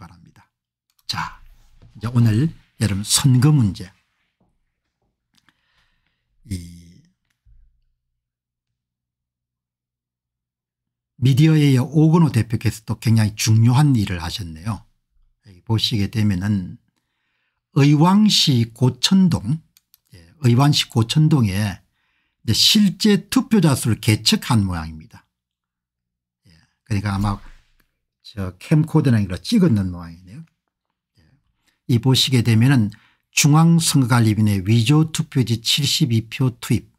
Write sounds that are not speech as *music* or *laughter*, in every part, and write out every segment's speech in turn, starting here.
바랍니다. 자, 이제 오늘 여러분 선거 문제. 이 미디어의 오건호 대표께서 도 굉장히 중요한 일을 하셨네요. 보시게 되면은 의왕시 고천동, 예, 의왕시 고천동에 실제 투표자 수를 개척한 모양입니다. 예, 그러니까 아마 저 캠코더나 이걸 찍어 놓은 모양이네요. 예. 이 보시게 되면은 중앙선거관리위원회 위조투표지 72표 투입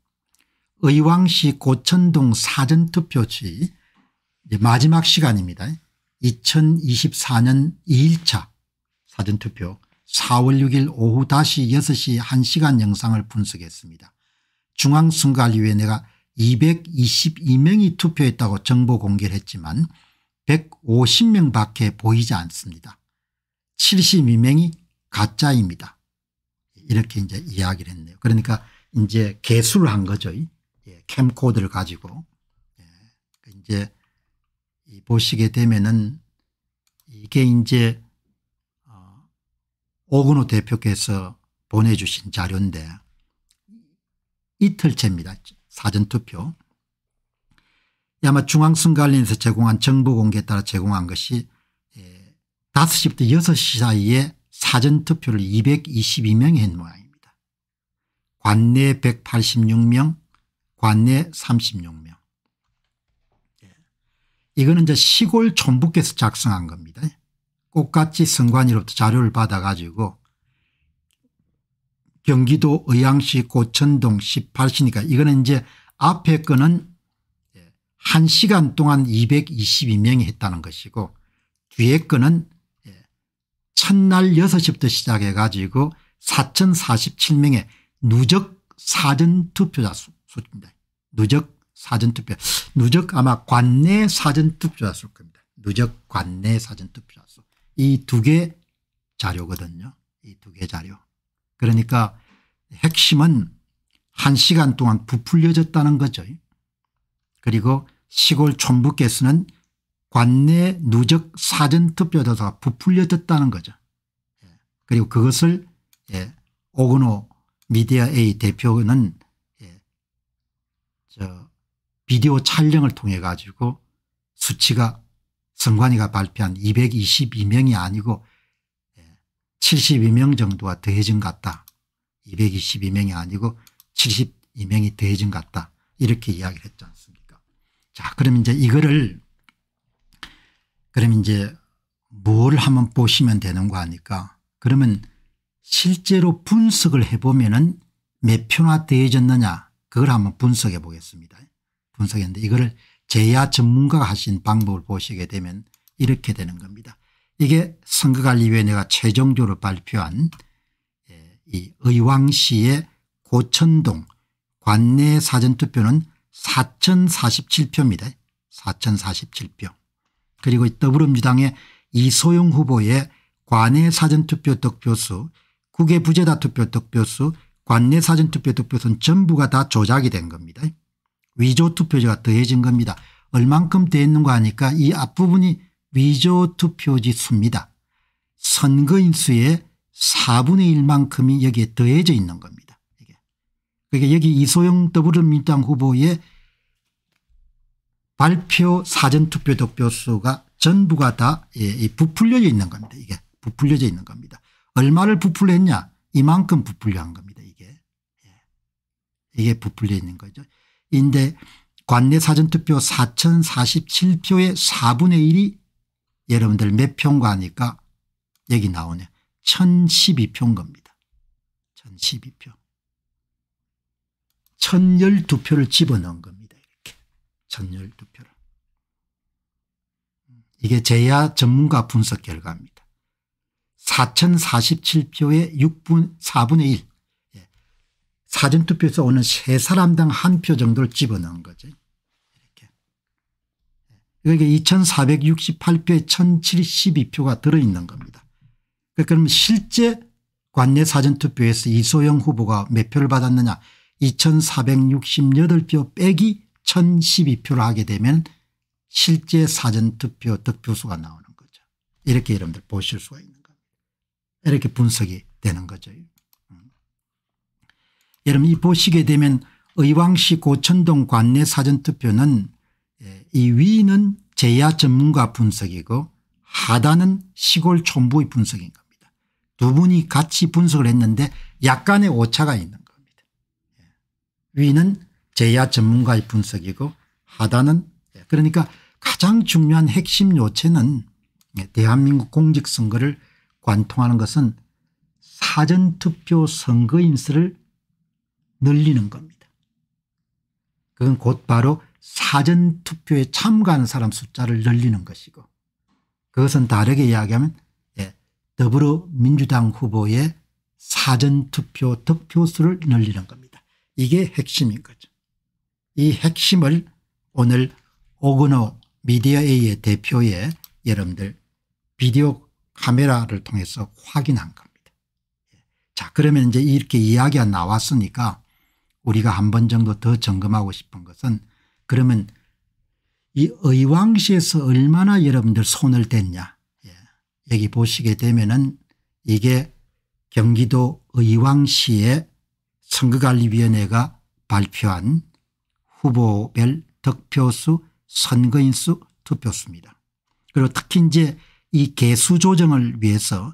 의왕시 고천동 사전투표지 마지막 시간입니다. 2024년 2일차 사전투표 4월 6일 오후 다시 6시 1시간 영상을 분석했습니다. 중앙선거관리위원회가 222명이 투표했다고 정보 공개를 했지만 150명 밖에 보이지 않습니다. 72명이 가짜입니다. 이렇게 이제 이야기를 했네요. 그러니까 이제 개수를 한 거죠. 예, 캠코드를 가지고. 예, 그 이제 보시게 되면은 이게 이제 어, 오근호 대표께서 보내주신 자료인데 이틀째입니다. 사전투표. 아마 중앙선관리에서 제공한 정보 공개에 따라 제공한 것이 5시부터 예, 6시 사이에 사전투표를 222명이 한 모양입니다. 관내 186명 관내 36명. 예. 이거는 이제 시골 촌북께서 작성한 겁니다. 똑같이 선관위로부터 자료를 받아가지고 경기도 의양시 고천동 18시니까 이거는 이제 앞에 거는 1시간 동안 222명이 했다는 것이고 뒤에 거는 예, 첫날 6시부터 시작해 가지고 4047명의 누적 사전투표자 수입니다. 누적 사전투표 누적 아마 관내 사전투표자 수일 겁니다. 누적 관내 사전투표자 수. 이 두 개 자료거든요. 이 두 개 자료. 그러니까 핵심은 1시간 동안 부풀려졌다는 거죠. 그리고 시골 촌부께서는 관내 누적 사전투표조사가 부풀려졌다는 거죠. 예. 그리고 그것을 예, 오근호 미디어 A 대표는 예, 저 비디오 촬영을 통해 가지고 수치가 선관위가 발표한 222명이 아니고 예, 72명 정도가 더해진 같다. 222명이 아니고 72명이 더해진 같다. 이렇게 이야기를 했죠. 자, 그럼 이제 이거를 그럼 이제 뭘 한번 보시면 되는 거아닐까 그러면 실제로 분석을 해보면은 몇 표나 되어졌느냐 그걸 한번 분석해 보겠습니다. 분석했는데 이거를 제야 전문가가 하신 방법을 보시게 되면 이렇게 되는 겁니다. 이게 선거관리위원회가 최종적으로 발표한 예, 이 의왕시의 고천동 관내 사전투표는 4,047표입니다. 4,047표. 그리고 더불어민주당의 이소영 후보의 관내 사전투표 득표수 국외 부재다 투표 득표수 관내 사전투표 득표수는 전부가 다 조작이 된 겁니다. 위조 투표지가 더해진 겁니다. 얼만큼 더있는가 하니까 이 앞부분이 위조 투표지 수입니다. 선거인 수의 4분의 1만큼이 여기에 더해져 있는 겁니다. 그게 그러니까 여기 이소영 더불어민주당 후보의 발표 사전투표 득표수가 전부가 다 예, 부풀려져 있는 겁니다. 이게 부풀려져 있는 겁니다. 얼마를 부풀렸냐 이만큼 부풀려한 겁니다. 이게 예. 이게 부풀려 있는 거죠. 인데 관내 사전투표 4047표의 4분의 1이 여러분들 몇 표인가 하니까 여기 나오네. 1012표인 겁니다. 1012표. 1012표를 집어넣은 겁니다. 이렇게. 1012표를. 이게 제야 전문가 분석 결과입니다. 4047표의 6분, 4분의 1. 예. 사전투표에서 오는 세 사람당 한 표 정도를 집어넣은 거죠. 이렇게. 여기 2468표에 1072표가 들어있는 겁니다. 그러니까 그럼 실제 관내 사전투표에서 이소영 후보가 몇 표를 받았느냐. 2468표 빼기 1012표를 하게 되면 실제 사전투표 득표수가 나오는 거죠. 이렇게 여러분들 보실 수가 있는 겁니다. 이렇게 분석이 되는 거죠. 음. 여러분 이 보시게 되면 의왕시 고천동 관내 사전투표는 예, 이 위는 제야 전문가 분석이고 하단은 시골 촌부의 분석인 겁니다. 두 분이 같이 분석을 했는데 약간의 오차가 있는 위는 제야 전문가의 분석이고 하단은 그러니까 가장 중요한 핵심 요체는 대한민국 공직선거를 관통하는 것은 사전투표 선거 인수를 늘리는 겁니다. 그건 곧바로 사전투표에 참가하는 사람 숫자를 늘리는 것이고 그것은 다르게 이야기하면 예, 더불어민주당 후보의 사전투표 득표수를 늘리는 겁니다. 이게 핵심인 거죠. 이 핵심을 오늘 오그노 미디어A의 대표의 여러분들 비디오 카메라를 통해서 확인한 겁니다. 자 그러면 이제 이렇게 이야기가 나왔으니까 우리가 한 번 정도 더 점검하고 싶은 것은 그러면 이 의왕시에서 얼마나 여러분들 손을 댔냐 예. 여기 보시게 되면은 이게 경기도 의왕시의 선거관리위원회가 발표한 후보별 득표수 선거인수 투표수입니다. 그리고 특히 이제 이 개수 조정을 위해서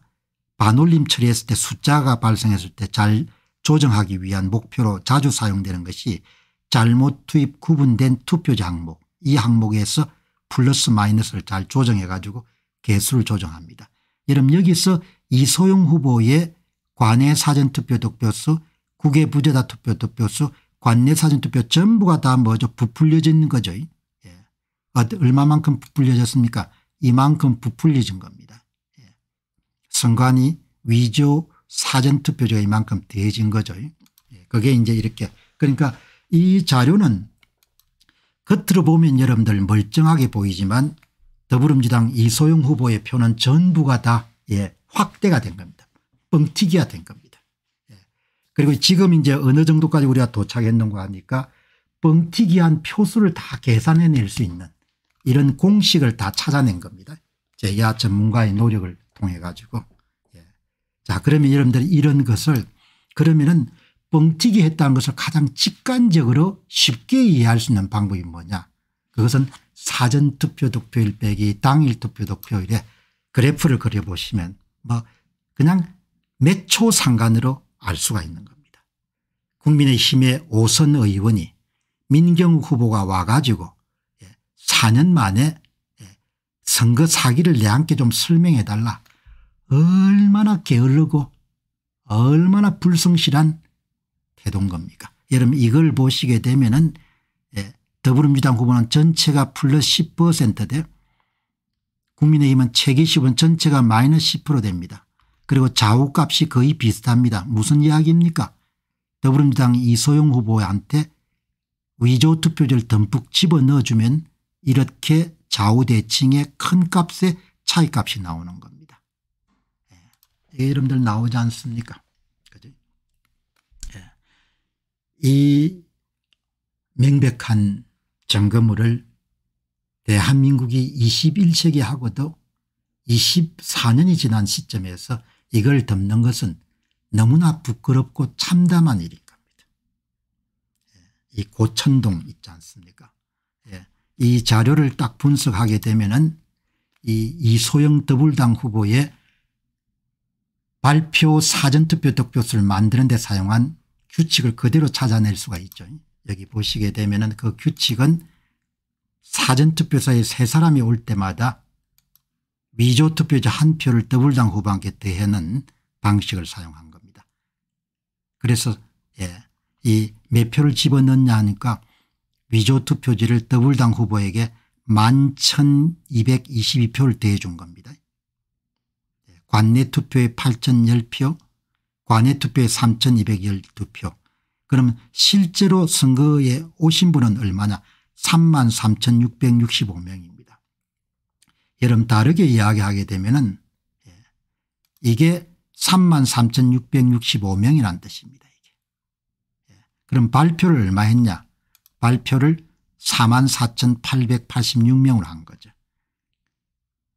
반올림 처리했을 때 숫자가 발생했을 때 잘 조정하기 위한 목표로 자주 사용되는 것이 잘못 투입 구분된 투표자 항목 이 항목에서 플러스 마이너스를 잘 조정해 가지고 개수를 조정합니다. 여러분 여기서 이소영 후보의 관외 사전투표 득표수 국외 부재다 투표 투표수 관내 사전 투표 전부가 다 뭐죠 부풀려진 거죠. 예. 어, 얼마만큼 부풀려졌습니까 이만큼 부풀려진 겁니다. 예. 선관위 위조 사전투표제 이만큼 대진 거죠. 예. 그게 이제 이렇게 그러니까 이 자료는 겉으로 보면 여러분들 멀쩡하게 보이지만 더불어민주당 이소영 후보의 표는 전부가 다 예, 확대가 된 겁니다. 뻥튀기가 된 겁니다. 그리고 지금 이제 어느 정도까지 우리가 도착했는가 하니까 뻥튀기한 표수를 다 계산해낼 수 있는 이런 공식을 다 찾아낸 겁니다. 제야 전문가의 노력을 통해 가지고. 예. 자 그러면 여러분들이 런 것을 그러면은 뻥튀기 했다는 것을 가장 직관적으로 쉽게 이해할 수 있는 방법이 뭐냐 그것은 사전투표 득표일 빼기 당일 투표 득표일에 그래프를 그려보시면 뭐 그냥 몇 초 상관으로 알 수가 있는 겁니다. 국민의힘의 오선 의원이 민경 후보가 와가지고 4년 예, 만에 예, 선거 사기를 내한께 좀 설명해 달라 얼마나 게을르고 얼마나 불성실한 태도인 겁니까 여러분 이걸 보시게 되면 은 예, 더불어민주당 후보는 전체가 플러스 10%대 국민의힘은 최기십은 전체가 마이너스 10% 됩니다. 그리고 좌우값이 거의 비슷합니다. 무슨 이야기입니까? 더불어민주당 이소영 후보한테 위조 투표제를 듬뿍 집어넣어주면 이렇게 좌우대칭의 큰 값의 차이값이 나오는 겁니다. 예. 예. 여러분들 나오지 않습니까? 그죠? 예. 이 명백한 점검을 대한민국이 21세기하고도 24년이 지난 시점에서 이걸 덮는 것은 너무나 부끄럽고 참담한 일인 겁니다. 예, 이 고천동 있지 않습니까 예, 이 자료를 딱 분석하게 되면 은이 이소영 더불당 후보의 발표 사전투표 득표수를 만드는 데 사용한 규칙을 그대로 찾아낼 수가 있죠. 여기 보시게 되면 그 규칙은 사전투표소에 세 사람이 올 때마다 위조 투표자 한 표를 더블당 후보한에대하는 방식을 사용한 겁니다. 그래서 예, 이몇 표를 집어넣냐 하니까 위조 투표지를 더블당 후보에게 11,222표를 대해준 겁니다. 예, 관내 투표에 8,010표 관내 투표에 3,212표 그럼 실제로 선거에 오신 분은 얼마냐 33,665명입니다. 여름 다르게 이야기하게 되면은 예, 이게 33,665명이란 뜻입니다. 이게. 예, 그럼 발표를 얼마 했냐? 발표를 44,886명으로 한 거죠.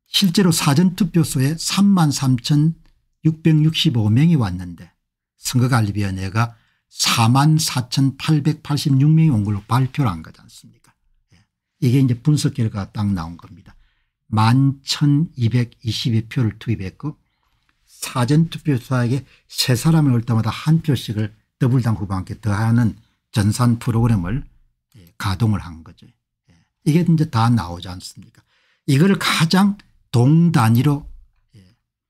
실제로 사전투표소에 33,665명이 왔는데 선거관리위원회가 44,886명이 온 걸로 발표를 한 거지 않습니까? 예, 이게 이제 분석 결과가 딱 나온 겁니다. 11,222표를 투입했고 사전투표 수하에 세 사람을 올 때마다 한 표씩을 더블당 후보한테 더하는 전산 프로그램을 예, 가동을 한 거죠. 예. 이게 이제 다 나오지 않습니까 이걸 가장 동단위로 예,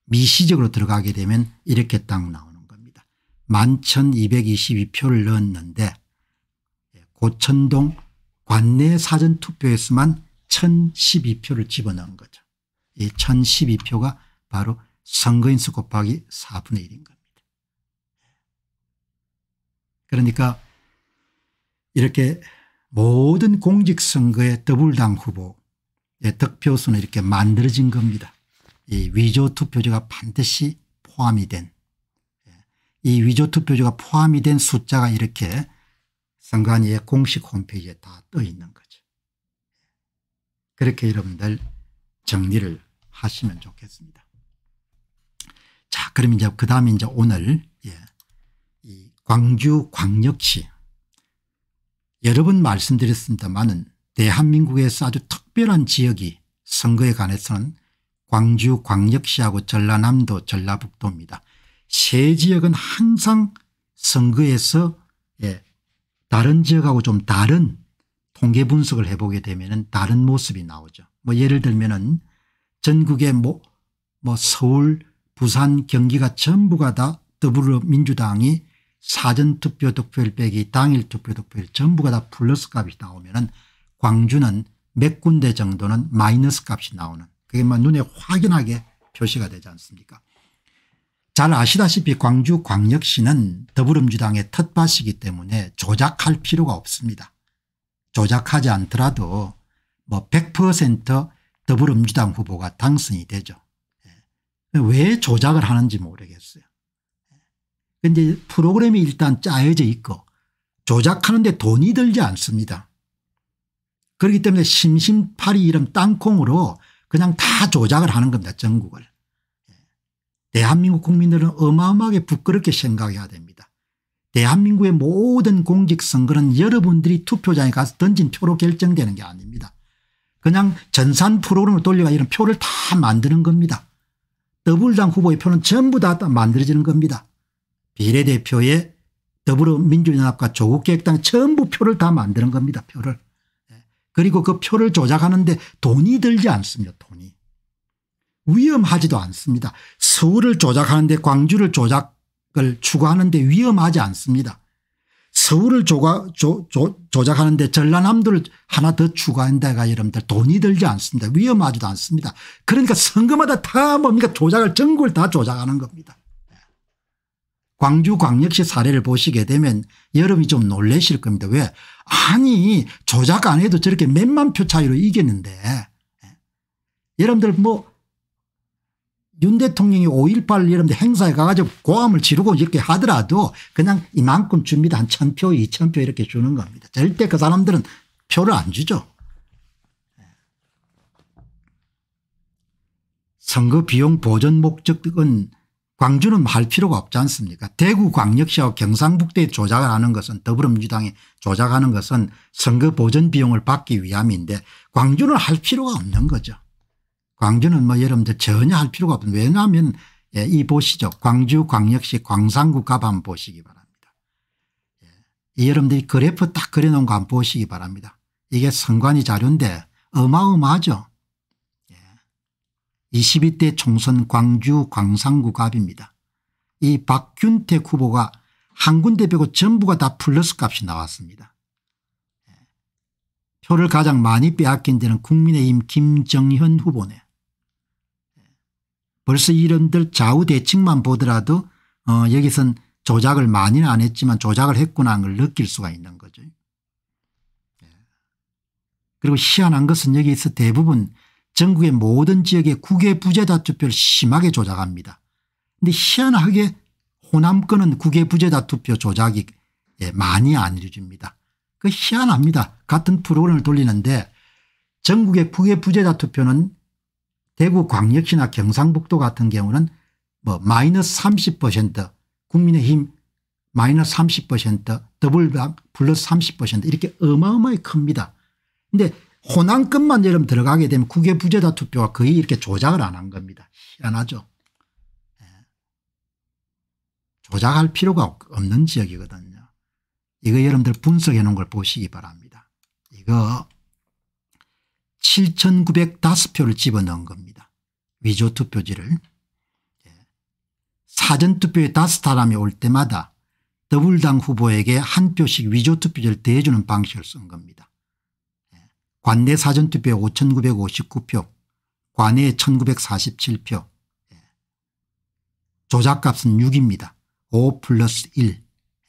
미시적으로 들어가게 되면 이렇게 딱 나오는 겁니다. 11,222표를 넣었는데 고천동 관내 사전투표에서만 1012표를 집어넣은 거죠. 이 1012표가 바로 선거인수 곱하기 4분의 1인 겁니다. 그러니까 이렇게 모든 공직선거의 더블당 후보의 득표수는 이렇게 만들어진 겁니다. 이위조투표지가 반드시 포함이 된 이위조투표지가 포함이 된 숫자가 이렇게 선관위의 공식 홈페이지에 다 떠 있는 겁니다. 그렇게 여러분들 정리를 하시면 좋겠습니다. 자, 그럼 이제 그 다음에 이제 오늘 예, 이 광주 광역시 여러 번 말씀드렸습니다만은 대한민국에서 아주 특별한 지역이 선거에 관해서는 광주 광역시하고 전라남도 전라북도입니다. 세 지역은 항상 선거에서 예, 다른 지역하고 좀 다른 통계 분석을 해보게 되면 다른 모습이 나오죠. 뭐 예를 들면 은 전국의 뭐, 뭐 서울 부산 경기가 전부가 다 더불어민주당이 사전투표 득표율 빼기 당일 투표 득표율 전부가 다 플러스 값이 나오면 은 광주는 몇 군데 정도는 마이너스 값이 나오는 그게 막 눈에 확연하게 표시가 되지 않습니까 잘 아시다시피 광주 광역시는 더불어민주당의 텃밭이기 때문에 조작할 필요가 없습니다. 조작하지 않더라도 뭐100% 더불어민주당 후보가 당선이 되죠. 예. 왜 조작을 하는지 모르겠어요. 예. 근데 프로그램이 일단 짜여져 있고 조작하는데 돈이 들지 않습니다. 그렇기 때문에 심심팔이 이름 땅콩으로 그냥 다 조작을 하는 겁니다. 전국을. 예. 대한민국 국민들은 어마어마하게 부끄럽게 생각해야 됩니다. 대한민국의 모든 공직선거는 여러분들이 투표장에 가서 던진 표로 결정되는 게 아닙니다. 그냥 전산 프로그램을 돌려가 이런 표를 다 만드는 겁니다. 더불당 후보의 표는 전부 다 만들어지는 겁니다. 비례대표의 더불어민주연합과 조국개혁당 전부 표를 다 만드는 겁니다. 표를. 예. 그리고 그 표를 조작하는데 돈이 들지 않습니다. 돈이. 위험하지도 않습니다. 서울을 조작하는데 광주를 조작 을 추구하는데 위험하지 않습니다. 서울을 조가, 조, 조, 조작하는데 전라남도를 하나 더 추가한다가 여러분들 돈이 들지 않습니다. 위험하지도 않습니다. 그러니까 선거마다 다 뭡니까 조작을 전국을 다 조작하는 겁니다. 광주 광역시 사례를 보시게 되면 여러분이 좀 놀라실 겁니다. 왜 아니 조작 안 해도 저렇게 몇만 표 차이로 이기는데 예. 여러분들 뭐윤 대통령이 5.18 이런 데 행사에 가가지고 고함을 지르고 이렇게 하더라도 그냥 이만큼 줍니다. 한 천표 이천표 이렇게 주는 겁니다. 절대 그 사람들은 표를 안 주죠. 선거 비용 보전 목적은 광주는 할 필요가 없지 않습니까 대구광역시와 경상북대에 조작을 하는 것은 더불어민주당이 조작하는 것은 선거 보전 비용을 받기 위함인데 광주는 할 필요가 없는 거죠. 광주는 뭐 여러분들 전혀 할 필요가 없는니 왜냐하면 예, 이 보시죠. 광주광역시 광산구 갑 한번 보시기 바랍니다. 예, 이 여러분들이 그래프 딱 그려놓은 거 한번 보시기 바랍니다. 이게 선관위 자료인데 어마어마하죠. 예, 22대 총선 광주 광산구 갑입니다. 이 박균택 후보가 한 군데 빼고 전부가 다 플러스 값이 나왔습니다. 예, 표를 가장 많이 빼앗긴 데는 국민의힘 김정현 후보네. 요 벌써 이런들 좌우 대칭만 보더라도 어 여기선 조작을 많이는 안 했지만 조작을 했구나 하는 걸 느낄 수가 있는 거죠. 예. 그리고 희한한 것은 여기서 대부분 전국의 모든 지역의 국외부재자투표를 심하게 조작합니다. 근데 희한하게 호남권은 국외부재자투표 조작이 예, 많이 안 이루어집니다. 그 희한합니다. 같은 프로그램을 돌리는데 전국의 국외부재자투표는 대구 광역시나 경상북도 같은 경우는 뭐 마이너스 30% 국민의힘 마이너스 30% 더블당 플러스 30% 이렇게 어마어마히 큽니다. 근데 호남급만 여러분 들어가게 되면 국외 부재자 투표가 거의 이렇게 조작을 안 한 겁니다. 희한하죠. 예. 조작할 필요가 없는 지역이거든요. 이거 여러분들 분석해 놓은 걸 보시기 바랍니다. 이거 7,905표를 집어넣은 겁니다. 위조 투표지를 사전투표에 다섯 사람이 올 때마다 더블당 후보에게 한 표씩 위조 투표지를 대주는 해 방식을 쓴 겁니다. 예. 관내 사전투표에 5959표 관외에 1947표 조작값은 6입니다. 5 플러스 1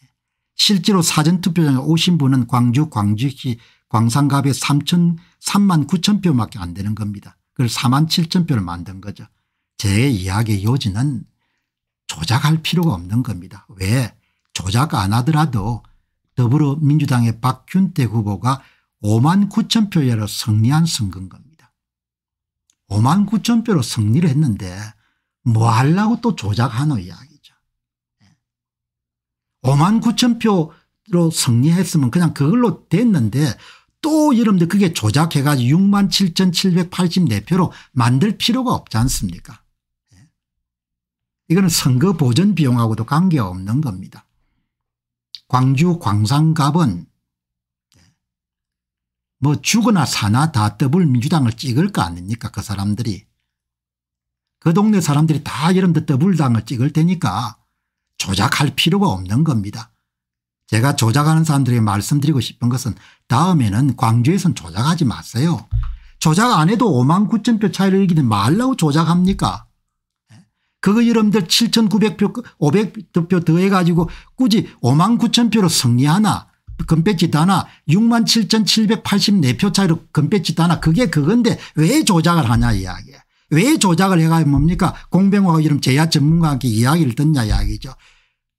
예. 실제로 사전투표장에 오신 분은 광주 광주시 광산갑에 3천 3만 9천 표밖에 안 되는 겁니다. 그걸 4만 7천 표를 만든 거죠. 제 이야기의 요지는 조작할 필요가 없는 겁니다. 왜 조작 안 하더라도 더불어민주당의 박균태 후보가 5만 9천 표로 승리한 선거인 겁니다. 5만 9천 표로 승리를 했는데 뭐 하려고 또 조작하노 이야기죠. 5만 예. 9천 표로 승리했으면 그냥 그걸로 됐는데 또 여러분들 그게 조작해가지고 6 7,784표로 만들 필요가 없지 않습니까 예. 이거는 선거 보전 비용하고도 관계없는 겁니다. 광주 광산갑은 예. 뭐 죽으나 사나 다더블 민주당을 찍을 거 아닙니까 그 사람들이. 그 동네 사람들이 다 여러분들 더블당을 찍을 테니까 조작할 필요가 없는 겁니다. 제가 조작하는 사람들에게 말씀드리고 싶은 것은 다음에는 광주에선 조작하지 마세요. 조작 안 해도 5만 9천 표 차이를 이기는 말라고 조작합니까? 예? 그거 여러분들 7,900표 500표 더해가지고 굳이 5만 9천 표로 승리하나 금배지 따나 6만 7,784표 차이로 금배지 따나 그게 그건데 왜 조작을 하냐 이야기야. 왜 조작을 해가 뭡니까 공병호가 이런 제야 전문가한테 이야기를 듣냐 이야기죠.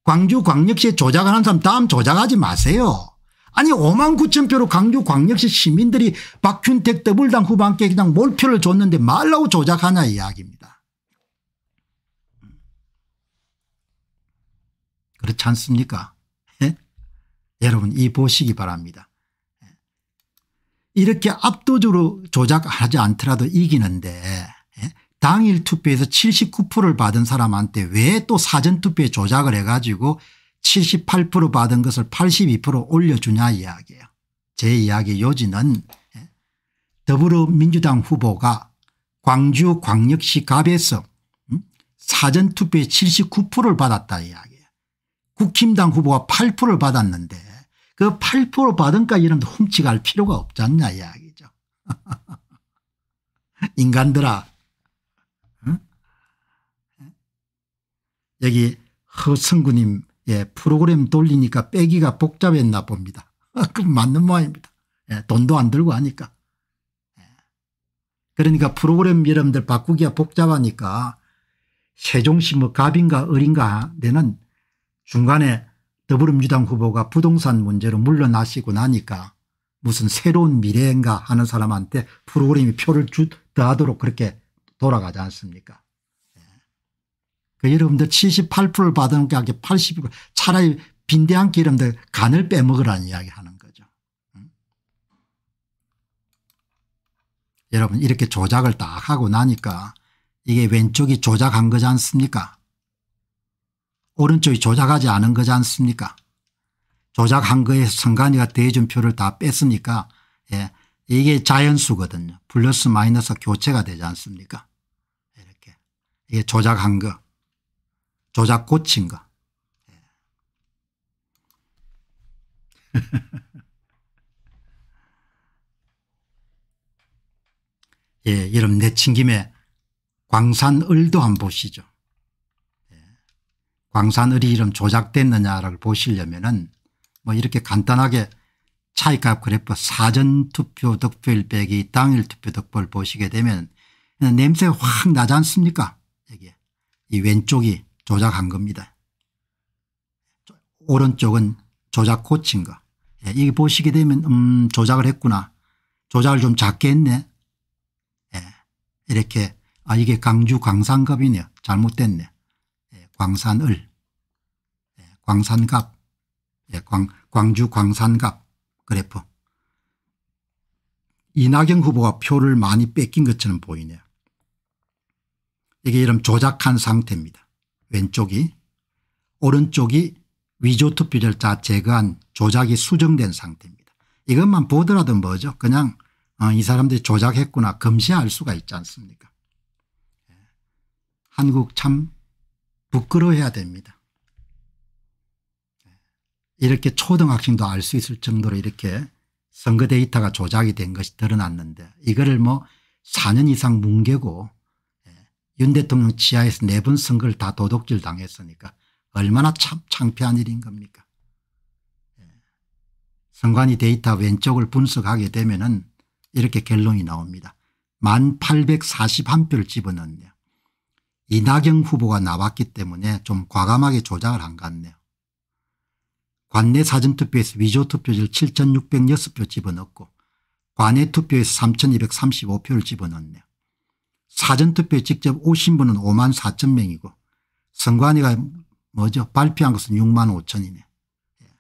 광주광역시에 조작하는 사람 다음 조작하지 마세요. 아니 5만 9천 표로 광주광역시 시민들이 박준택 더블당 후반께 그냥 몰표를 줬는데 말라고 조작하냐 이야기입니다. 그렇지 않습니까? 예? 여러분 이 보시기 바랍니다. 예. 이렇게 압도적으로 조작하지 않더라도 이기는데 당일 투표에서 79%를 받은 사람한테 왜 또 사전투표에 조작을 해가지고 78% 받은 것을 82% 올려주냐 이야기예요. 제 이야기 요지는 예, 더불어민주당 후보가 광주 광역시 갑에서 음, 사전투표에 79%를 받았다 이야기예요. 국힘당 후보가 8%를 받았는데 그 8% 받은까 이런데 훔치갈 필요가 없잖냐 이야기죠. *laughs* 인간들아 여기 허성구님 의 프로그램 돌리니까 빼기가 복잡했나 봅니다. *laughs* 그 맞는 말입니다. 예, 돈도 안 들고 하니까. 예. 그러니까 프로그램 여러분들 바꾸기가 복잡하니까 세종시 뭐 갑인가 을인가 내는 중간에 더불어민주당 후보가 부동산 문제로 물러나시고 나니까 무슨 새로운 미래인가 하는 사람한테 프로그램이 표를 주, 더하도록 그렇게 돌아가지 않습니까 그 여러분들 78%를 받은 게 80%, 차라리 빈대한 기름들 간을 빼먹으라는 이야기 하는 거죠. 응? 여러분 이렇게 조작을 딱 하고 나니까 이게 왼쪽이 조작한 거지 않습니까? 오른쪽이 조작하지 않은 거지 않습니까? 조작한 거에 성관이가 대준표를 다 뺐으니까 예, 이게 자연수거든요. 플러스 마이너스 교체가 되지 않습니까? 이렇게. 이게 조작한 거. 조작 고친 거. 예, 여러분 *laughs* 예, 내친 김에 광산을도 한번 보시죠. 예, 광산을이 이름 조작됐느냐를 보시려면은 뭐 이렇게 간단하게 차이값 그래프 사전투표 득표일 빼기 당일 투표 득표를 보시게 되면 냄새가 확 나지 않습니까 여기 이 왼쪽이 조작한 겁니다. 오른쪽은 조작 고친 거. 예, 이게 보시게 되면 음 조작을 했구나. 조작을 좀 작게 했네. 예, 이렇게 아 이게 강주 광산갑이네요. 잘못됐네. 예, 광산을 예, 광산갑 예, 광, 광주 광산갑 그래프. 이낙연 후보가 표를 많이 뺏긴 것처럼 보이네요. 이게 이런 조작한 상태입니다. 왼쪽이 오른쪽이 위조 투표절차 제거한 조작이 수정된 상태입니다. 이것만 보더라도 뭐죠 그냥 어, 이 사람들이 조작했구나 검시할 수가 있지 않습니까 예. 한국 참 부끄러워해야 됩니다. 예. 이렇게 초등학생도 알 수 있을 정도로 이렇게 선거 데이터가 조작이 된 것이 드러났는데 이거를 뭐 4년 이상 뭉개고 윤 대통령 지하에서네번 선거를 다 도둑질 당했으니까 얼마나 참 창피한 일인 겁니까. 예. 선관위 데이터 왼쪽을 분석하게 되면 은 이렇게 결론이 나옵니다. 1841표를 집어넣네요. 이낙연 후보가 나왔기 때문에 좀 과감하게 조작을 한 것 같네요. 관내 사전투표에서 위조투표지를 7606표 집어넣고 관내 투표에서 3235표를 집어넣네요. 사전투표에 직접 오신 분은 5만 4천 명이고 선관위가 뭐죠 발표한 것은 6만 5천이네. 예.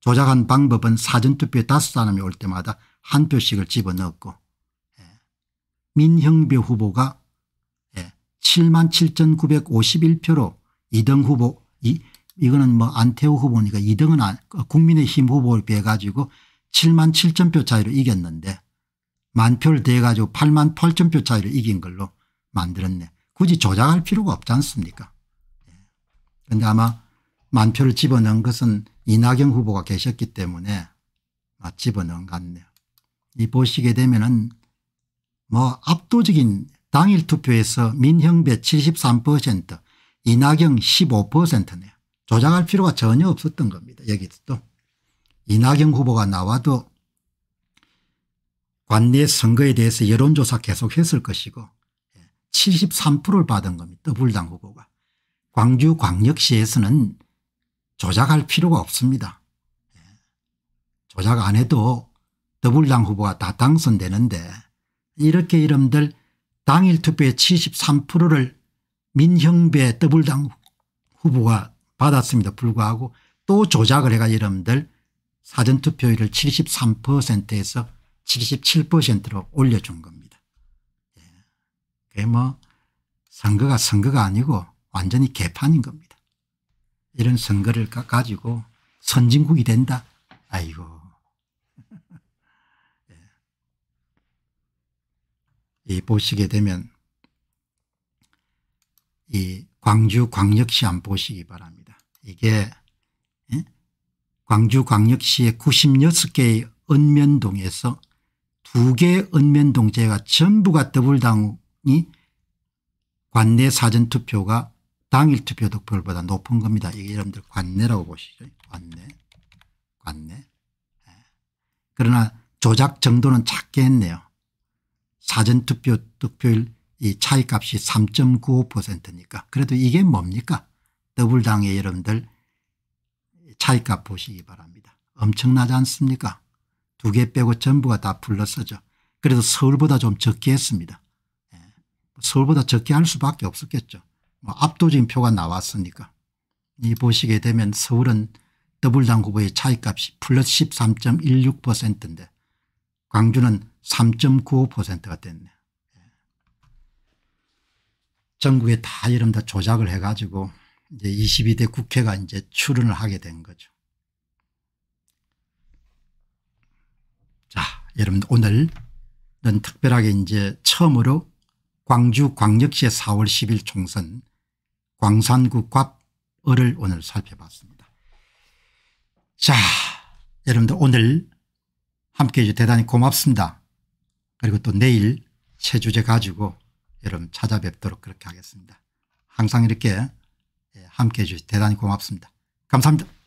조작한 방법은 사전투표에 다섯 사람이 올 때마다 한 표씩을 집어넣었고 예. 민형배 후보가 7만 7,951표로 2등 후보 이, 이거는 뭐 안태호 후보니까 2등은 아, 국민의힘 후보를 비해 가지고 7만 7천 표 차이로 이겼는데 만표를 대가지고 8만 8천 표 차이를 이긴 걸로 만들었네. 굳이 조작할 필요가 없지 않습니까 그런데 예. 아마 만표를 집어넣은 것은 이낙연 후보가 계셨기 때문에 집어넣은 것 같네요. 이 보시게 되면은 뭐 압도적인 당일 투표에서 민형배 73% 이낙연 15%네요. 조작할 필요가 전혀 없었던 겁니다. 여기서 또 이낙연 후보가 나와도 관내 선거에 대해서 여론조사 계속했을 것이고 73%를 예, 받은 겁니다. 더불당 후보가. 광주 광역시에서는 조작할 필요가 없습니다. 예, 조작 안 해도 더불당 후보가 다 당선되는데 이렇게 이름들 당일 투표의 73%를 민형배 더불당 후보가 받았습니다. 불구하고 또 조작을 해가 이름들 사전투표율을 73%에서 77%로 올려준 겁니다. 예. 그게 뭐 선거가 선거가 아니고 완전히 개판인 겁니다. 이런 선거를 가지고 선진국이 된다. 아이고. *laughs* 예. 이 보시게 되면 이 광주 광역시 안 보시기 바랍니다. 이게 예? 광주 광역시의 96개의 은 면동에서 두 개의 은면동체가 전부가 더블당이 관내 사전투표가 당일 투표 득표율보다 높은 겁니다. 이게 여러분들 관내라고 보시죠. 관내. 관내. 네. 그러나 조작 정도는 작게 했네요. 사전투표 득표율 이 차이값이 3.95%니까 그래도 이게 뭡니까 더블당의 여러분들 차이값 보시기 바랍니다. 엄청나지 않습니까 두개 빼고 전부가 다 불러서죠. 그래서 서울보다 좀 적게 했습니다. 예. 서울보다 적게 할 수밖에 없었겠죠. 뭐 압도적인 표가 나왔으니까. 이 보시게 되면 서울은 더블당 후보의 차이값이 플러스 13.16%인데 광주는 3.95%가 됐네요. 예. 전국에 다 여름 다 조작을 해가지고 이제 22대 국회가 이제 출연을 하게 된 거죠. 여러분 오늘은 특별하게 이제 처음으로 광주 광역시의 4월 10일 총선 광산구 곽을 오늘 살펴봤습니다. 자 여러분들 오늘 함께해 주셔서 대단히 고맙습니다. 그리고 또 내일 새 주제 가지고 여러분 찾아뵙도록 그렇게 하겠습니다. 항상 이렇게 예, 함께해 주셔서 대단히 고맙습니다. 감사합니다.